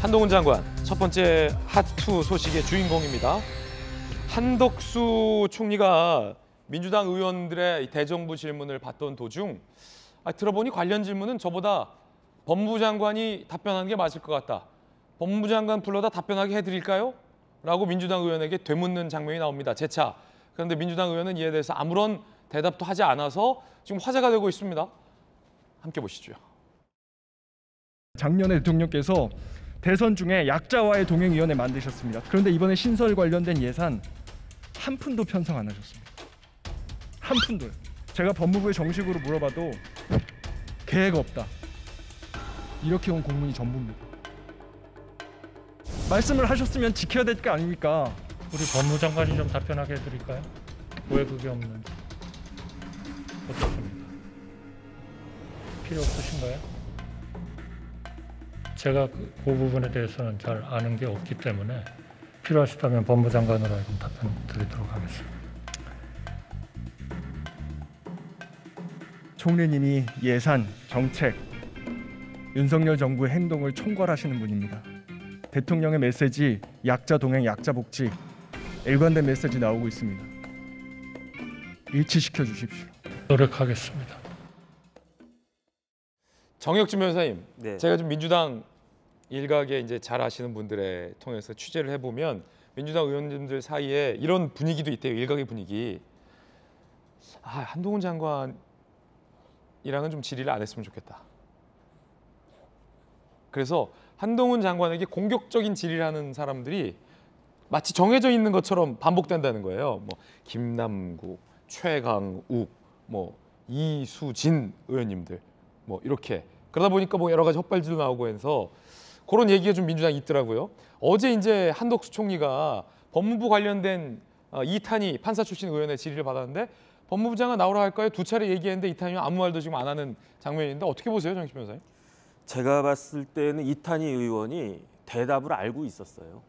한동훈 장관 첫 번째 핫 투 소식의 주인공입니다. 한덕수 총리가 민주당 의원들의 대정부 질문을 받던 도중 아, 들어보니 관련 질문은 저보다 법무부 장관이 답변하는 게 맞을 것 같다. 법무부 장관 불러다 답변하게 해드릴까요? 라고 민주당 의원에게 되묻는 장면이 나옵니다. 재차. 그런데 민주당 의원은 이에 대해서 아무런 대답도 하지 않아서 지금 화제가 되고 있습니다. 함께 보시죠. 작년에 대통령께서 대선 중에 약자와의 동행위원회 만드셨습니다. 그런데 이번에 신설 관련된 예산 한 푼도 편성 안 하셨습니다. 한 푼도요. 제가 법무부에 정식으로 물어봐도 계획 없다. 이렇게 온 공문이 전부입니다. 말씀을 하셨으면 지켜야 될거 아닙니까? 우리 법무장관이 좀 답변하게 해드릴까요? 왜 그게 없는지 어떻습니까? 필요 없으신가요? 제가 그, 그 부분에 대해서는 잘 아는 게 없기 때문에 필요하시다면 법무장관으로 답변 드리도록 하겠습니다. 총리님이 예산, 정책, 윤석열 정부 행동을 총괄하시는 분입니다. 대통령의 메시지 약자 동행, 약자 복지 일관된 메시지 나오고 있습니다. 일치시켜 주십시오. 노력하겠습니다. 정혁진 변호사님, 네. 제가 좀 민주당 일각에 이제 잘 아시는 분들에 통해서 취재를 해보면 민주당 의원님들 사이에 이런 분위기도 있대요. 일각의 분위기. 아, 한동훈 장관이랑은 좀 질의를 안 했으면 좋겠다. 그래서 한동훈 장관에게 공격적인 질의를 하는 사람들이 마치 정해져 있는 것처럼 반복된다는 거예요. 뭐 김남구, 최강욱, 뭐 이수진 의원님들 뭐 이렇게 그러다 보니까 뭐 여러 가지 헛발질도 나오고 해서 그런 얘기가 좀 민주당이 있더라고요. 어제 이제 한덕수 총리가 법무부 관련된 어, 이탄희 판사 출신 의원의 질의를 받았는데 법무부 장관 나오라 할까요? 두 차례 얘기했는데 이탄희는 아무 말도 지금 안 하는 장면인데 어떻게 보세요, 정식 변호사님? 제가 봤을 때는 이탄희 의원이 대답을 알고 있었어요.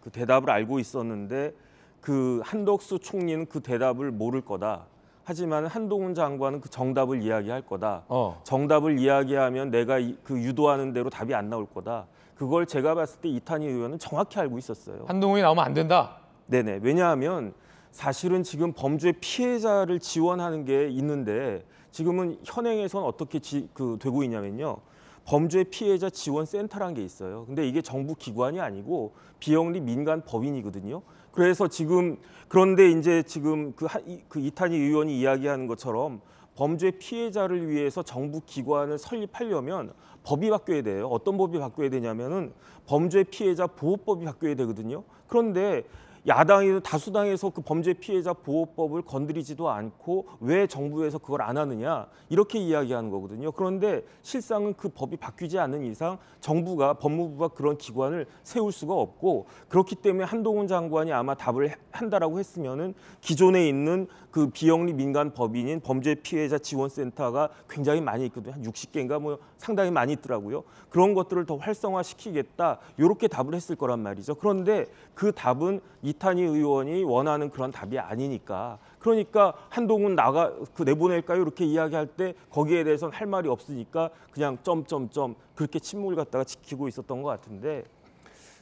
그 대답을 알고 있었는데 그 한덕수 총리는 그 대답을 모를 거다. 하지만 한동훈 장관은 그 정답을 이야기할 거다. 어. 정답을 이야기하면 내가 이, 그 유도하는 대로 답이 안 나올 거다. 그걸 제가 봤을 때 이탄희 의원은 정확히 알고 있었어요. 한동훈이 나오면 안 된다. 네네. 왜냐하면 사실은 지금 범죄 피해자를 지원하는 게 있는데 지금은 현행에선 어떻게 지, 그 되고 있냐면요. 범죄 피해자 지원 센터라는게 있어요. 근데 이게 정부 기관이 아니고 비영리 민간 법인이거든요. 그래서 지금 그런데 이제 지금 그, 하, 그 이탄희 의원이 이야기하는 것처럼 범죄 피해자를 위해서 정부 기관을 설립하려면 법이 바뀌어야 돼요. 어떤 법이 바뀌어야 되냐면은 범죄 피해자 보호법이 바뀌어야 되거든요. 그런데 야당에서 다수당에서 그 범죄 피해자 보호법을 건드리지도 않고 왜 정부에서 그걸 안 하느냐 이렇게 이야기하는 거거든요. 그런데 실상은 그 법이 바뀌지 않는 이상 정부가 법무부가 그런 기관을 세울 수가 없고 그렇기 때문에 한동훈 장관이 아마 답을 한다라고 했으면은 기존에 있는 그 비영리 민간 법인인 범죄 피해자 지원센터가 굉장히 많이 있거든요. 한 60개인가 뭐 상당히 많이 있더라고요. 그런 것들을 더 활성화시키겠다 이렇게 답을 했을 거란 말이죠. 그런데 그 답은 이 이탄희 의원이 원하는 그런 답이 아니니까 그러니까 한동훈 나가 그 내보낼까요 이렇게 이야기할 때 거기에 대해서는 할 말이 없으니까 그냥 점점점 그렇게 침묵을 갖다가 지키고 있었던 것 같은데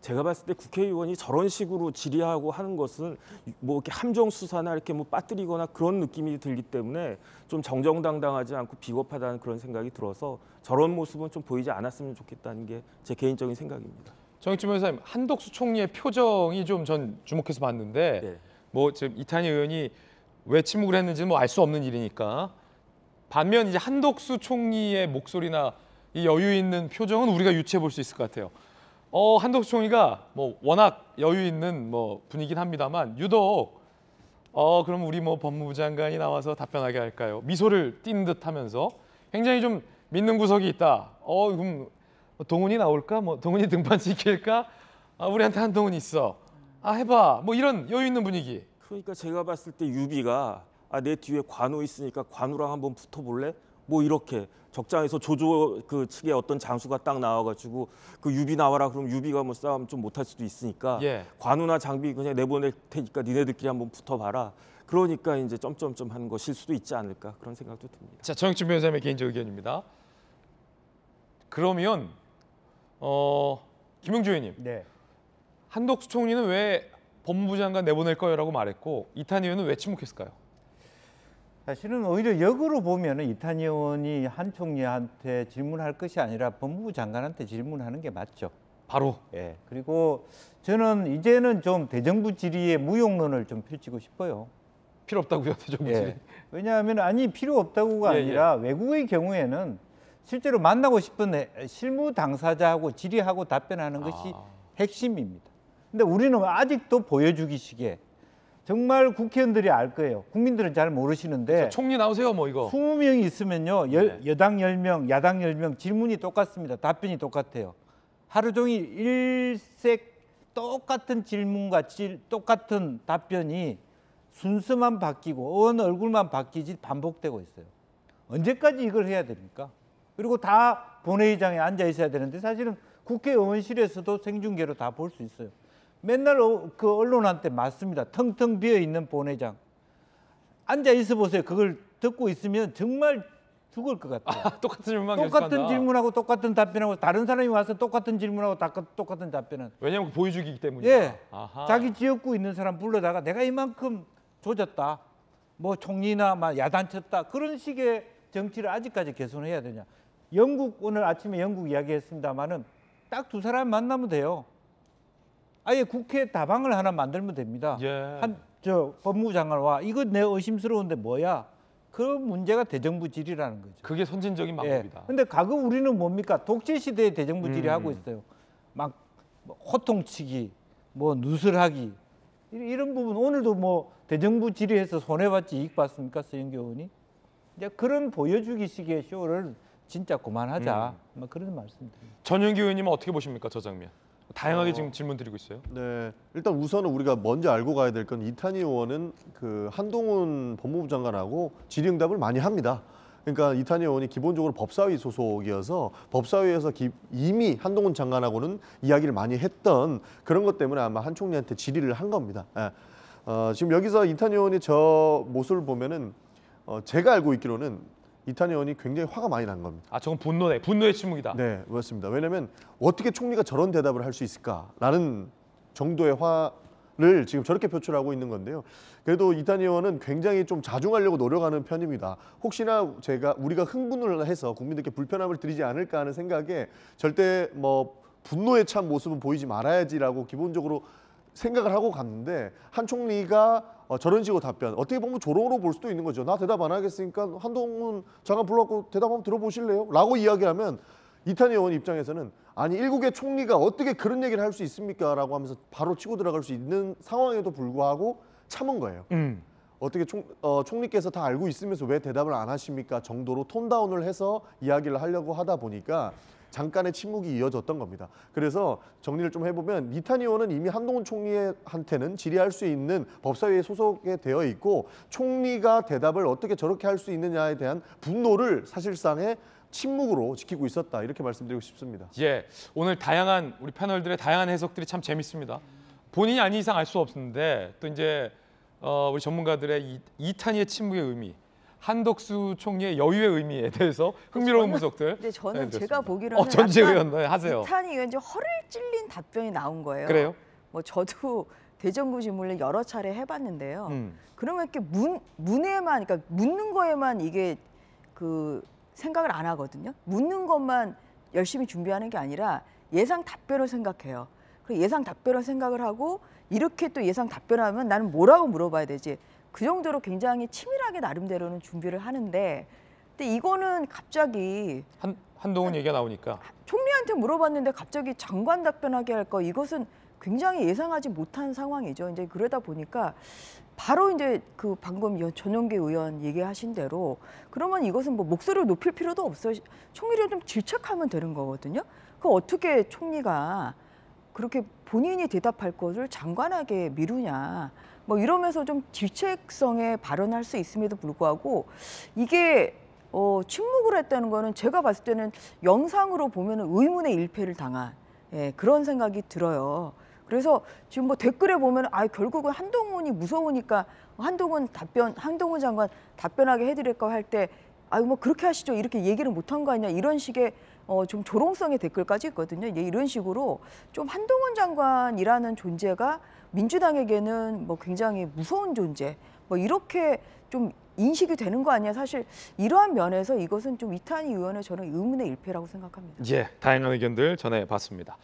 제가 봤을 때 국회의원이 저런 식으로 질의하고 하는 것은 뭐 이렇게 함정 수사나 이렇게 뭐 빠뜨리거나 그런 느낌이 들기 때문에 좀 정정당당하지 않고 비겁하다는 그런 생각이 들어서 저런 모습은 좀 보이지 않았으면 좋겠다는 게 제 개인적인 생각입니다. 정익주 변호사님, 한덕수 총리의 표정이 좀 전 주목해서 봤는데 네. 뭐 지금 이탄희 의원이 왜 침묵을 했는지는 뭐알 수 없는 일이니까 반면 이제 한덕수 총리의 목소리나 이 여유 있는 표정은 우리가 유추해 볼 수 있을 것 같아요. 어, 한덕수 총리가 뭐 워낙 여유 있는 뭐 분이긴 합니다만 유독 어, 그럼 우리 뭐 법무부 장관이 나와서 답변하게 할까요? 미소를 띤듯 하면서 굉장히 좀 믿는 구석이 있다. 어, 그럼 뭐 동훈이 나올까? 뭐 동훈이 등판 시킬까 아, 우리한테 한동훈 있어. 아 해봐. 뭐 이런 여유 있는 분위기. 그러니까 제가 봤을 때 유비가 아, 내 뒤에 관우 있으니까 관우랑 한번 붙어볼래? 뭐 이렇게 적장에서 조조 그 측에 어떤 장수가 딱 나와가지고 그 유비 나와라 그럼 유비가 뭐 싸움 좀 못 할 수도 있으니까 예. 관우나 장비 그냥 내보낼 테니까 니네들끼리 한번 붙어봐라. 그러니까 이제 점점점 하는 것일 수도 있지 않을까 그런 생각도 듭니다. 자 정영준 변호사님의 개인적 의견입니다. 그러면 어, 김용주 의원님. 네. 한덕수 총리는 왜 법무부 장관 내보낼 거예요라고 말했고 이탄 의원은 왜 침묵했을까요? 사실은 오히려 역으로 보면 이탄 의원이 한 총리한테 질문할 것이 아니라 법무부 장관한테 질문하는 게 맞죠. 바로. 예. 그리고 저는 이제는 좀 대정부 질의의 무용론을 좀 펼치고 싶어요. 필요 없다고요, 대정부 예. 질의. 예. 왜냐하면 아니 필요 없다고가 예, 예. 아니라 예. 외국의 경우에는 실제로 만나고 싶은 실무 당사자하고 질의하고 답변하는 것이 아. 핵심입니다. 근데 우리는 아직도 보여주기식에 정말 국회의원들이 알 거예요. 국민들은 잘 모르시는데 그렇죠. 총리 나오세요 뭐 이거. 20명이 있으면요. 여, 네. 여당 10명, 야당 10명 질문이 똑같습니다. 답변이 똑같아요. 하루 종일 일색 똑같은 질문과 질, 똑같은 답변이 순서만 바뀌고 어느 얼굴만 바뀌지 반복되고 있어요. 언제까지 이걸 해야 됩니까? 그리고 다 본회의장에 앉아 있어야 되는데 사실은 국회의원실에서도 생중계로 다 볼 수 있어요. 맨날 어, 그 언론한테 맞습니다. 텅텅 비어 있는 본회장. 앉아 있어 보세요. 그걸 듣고 있으면 정말 죽을 것 같아요. 아, 똑같은 질문만 똑같은 계속한다. 질문하고 똑같은 답변하고 다른 사람이 와서 똑같은 질문하고 다, 똑같은 답변은. 왜냐하면 그 보여주기 때문이에 요 예. 자기 지역구 있는 사람 불러다가 내가 이만큼 조졌다. 뭐 총리나 막 야단쳤다. 그런 식의 정치를 아직까지 개선해야 되냐. 영국 오늘 아침에 영국 이야기했습니다마는 딱 두 사람 만나면 돼요. 아예 국회 다방을 하나 만들면 됩니다. 예. 한저 법무부 장관와 이거 내 의심스러운데 뭐야? 그 문제가 대정부질이라는 거죠. 그게 선진적인 예. 방법이다. 그런데 예. 과거 우리는 뭡니까? 독재 시대의 대정부질이 음. 하고 있어요. 막 뭐 호통치기, 뭐 누설하기 이런 부분 오늘도 뭐 대정부 질의해서 손해봤지 이익 봤습니까 서영교 의원이? 이제 그런 보여주기식의 쇼를 진짜 그만하자. 음. 뭐 그런 말씀. 전윤기 의원님은 어떻게 보십니까 저 장면? 다양하게 어. 지금 질문 드리고 있어요. 네, 일단 우선은 우리가 먼저 알고 가야 될 건 이탄희 의원은 그 한동훈 법무부 장관하고 질의응답을 많이 합니다. 그러니까 이탄희 의원이 기본적으로 법사위 소속이어서 법사위에서 기, 이미 한동훈 장관하고는 이야기를 많이 했던 그런 것 때문에 아마 한총리한테 질의를 한 겁니다. 예. 어, 지금 여기서 이탄희 의원이 저 모습을 보면은 어, 제가 알고 있기로는 이탄 의원이 굉장히 화가 많이 난 겁니다. 아 저건 분노네. 분노의 침묵이다. 네, 그렇습니다. 왜냐하면 어떻게 총리가 저런 대답을 할 수 있을까라는 정도의 화를 지금 저렇게 표출하고 있는 건데요. 그래도 이탄 의원은 굉장히 좀 자중하려고 노력하는 편입니다. 혹시나 제가 우리가 흥분을 해서 국민들께 불편함을 드리지 않을까 하는 생각에 절대 뭐 분노에 찬 모습은 보이지 말아야지라고 기본적으로 생각을 하고 갔는데 한 총리가 어, 저런 식으로 답변. 어떻게 보면 조롱으로 볼 수도 있는 거죠. 나 대답 안 하겠으니까 한동훈 장관 불러갖고 대답 한번 들어보실래요? 라고 이야기하면 이탄희 의원 입장에서는 아니 일국의 총리가 어떻게 그런 얘기를 할 수 있습니까? 라고 하면서 바로 치고 들어갈 수 있는 상황에도 불구하고 참은 거예요. 음. 어떻게 총, 어, 총리께서 다 알고 있으면서 왜 대답을 안 하십니까? 정도로 톤다운을 해서 이야기를 하려고 하다 보니까 잠깐의 침묵이 이어졌던 겁니다. 그래서 정리를 좀 해보면 니타니오는 이미 한동훈 총리한테는 질의할 수 있는 법사위에 소속이 되어 있고 총리가 대답을 어떻게 저렇게 할 수 있느냐에 대한 분노를 사실상의 침묵으로 지키고 있었다 이렇게 말씀드리고 싶습니다. 예, 오늘 다양한 우리 패널들의 다양한 해석들이 참 재밌습니다. 본인이 아닌 이상 알 수 없는데 또 이제 어, 우리 전문가들의 이, 이탄의 침묵의 의미 한덕수 총리의 여유의 의미에 대해서 흥미로운 저는, 분석들. 네, 저는 네, 제가 보기로는 어, 전지 의원 네, 하세요. 이탄희 의원 허를 찔린 답변이 나온 거예요. 그래요? 뭐 저도 대정부 질문을 여러 차례 해봤는데요. 음. 그러면 이렇게 문 문에만 그러니까 묻는 거에만 이게 그 생각을 안 하거든요. 묻는 것만 열심히 준비하는 게 아니라 예상 답변을 생각해요. 그 예상 답변을 생각을 하고 이렇게 또 예상 답변하면 나는 뭐라고 물어봐야 되지? 그 정도로 굉장히 치밀하게 나름대로는 준비를 하는데 근데 이거는 갑자기 한, 한동훈 아, 얘기가 나오니까 총리한테 물어봤는데 갑자기 장관 답변하게 할 거 이것은 굉장히 예상하지 못한 상황이죠. 이제 그러다 보니까 바로 이제 그 방금 전용기 의원 얘기하신 대로 그러면 이것은 뭐 목소리를 높일 필요도 없어요. 총리를 좀 질책하면 되는 거거든요. 그 어떻게 총리가 그렇게 본인이 대답할 것을 장관에게 미루냐. 뭐 이러면서 좀질책성에 발언할 수 있음에도 불구하고 이게 어, 침묵을 했다는 거는 제가 봤을 때는 영상으로 보면 의문의 일패를 당한 예, 그런 생각이 들어요. 그래서 지금 뭐 댓글에 보면 아 결국은 한동훈이 무서우니까 한동훈 답변 한동훈 장관 답변하게 해드릴까 할때 아유 뭐 그렇게 하시죠 이렇게 얘기를 못 한 거 아니냐 이런 식의 어, 좀 조롱성의 댓글까지 있거든요. 예, 이런 식으로 좀 한동훈 장관이라는 존재가 민주당에게는 뭐 굉장히 무서운 존재 뭐 이렇게 좀 인식이 되는 거 아니야 사실 이러한 면에서 이것은 좀 이탄희 의원의 저는 의문의 일패라고 생각합니다. 예, 다양한 의견들 전해봤습니다.